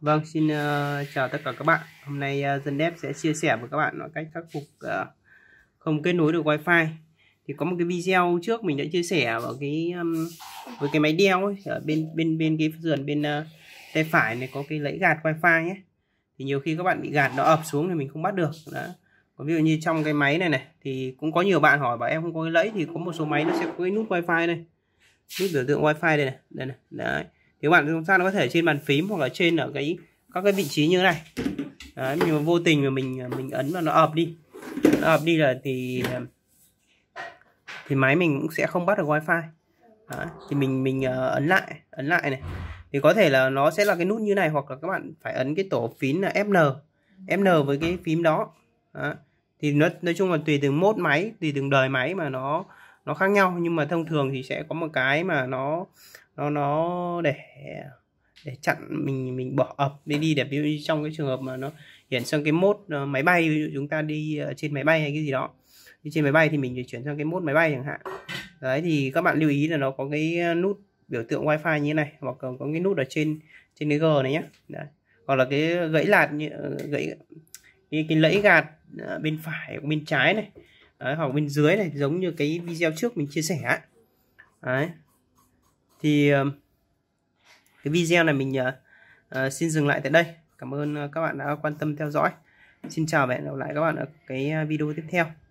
Vâng, xin uh, chào tất cả các bạn. Hôm nay uh, ờ, đẹp sẽ chia sẻ với các bạn cách khắc phục uh, không kết nối được wifi. Thì có một cái video trước mình đã chia sẻ vào cái um, với cái máy đeo ấy, ở bên bên bên cái giường bên uh, tay phải này có cái lẫy gạt wifi nhé. Thì nhiều khi các bạn bị gạt nó ập xuống thì mình không bắt được. Đó. Còn ví dụ như trong cái máy này này thì cũng có nhiều bạn hỏi bảo em không có cái lẫy thì có một số máy nó sẽ có cái nút wifi này. Nút biểu tượng wifi đây này, đây này. Đấy thì các bạn dùng sao nó có thể trên bàn phím hoặc là trên ở cái các cái vị trí như thế này Đấy, nhưng mà vô tình mà mình mình ấn vào nó ập đi nó ập đi là thì thì máy mình cũng sẽ không bắt được wifi Đấy, thì mình mình ờ, ấn lại ấn lại này thì có thể là nó sẽ là cái nút như này hoặc là các bạn phải ấn cái tổ phím là FN FN với cái phím đó, đó. thì nó nói chung là tùy từng mốt máy tùy từng đời máy mà nó nó khác nhau nhưng mà thông thường thì sẽ có một cái mà nó nó nó để để chặn mình mình bỏ ập đi đi để ví dụ như trong cái trường hợp mà nó chuyển sang cái mốt uh, máy bay ví dụ chúng ta đi uh, trên máy bay hay cái gì đó đi trên máy bay thì mình chuyển sang cái mốt máy bay chẳng hạn đấy thì các bạn lưu ý là nó có cái ờ, nút biểu tượng wifi như thế này hoặc có cái nút ở trên trên cái g này nhé đấy hoặc là cái gãy lạt như gãy cái, cái lẫy gạt bên phải bên trái này đấy, hoặc bên dưới này giống như cái video trước mình chia sẻ đấy thì ờ, cái video này mình uh, xin dừng lại tại đây cảm ơn các bạn đã quan tâm theo dõi xin chào và hẹn gặp lại các bạn ở cái video tiếp theo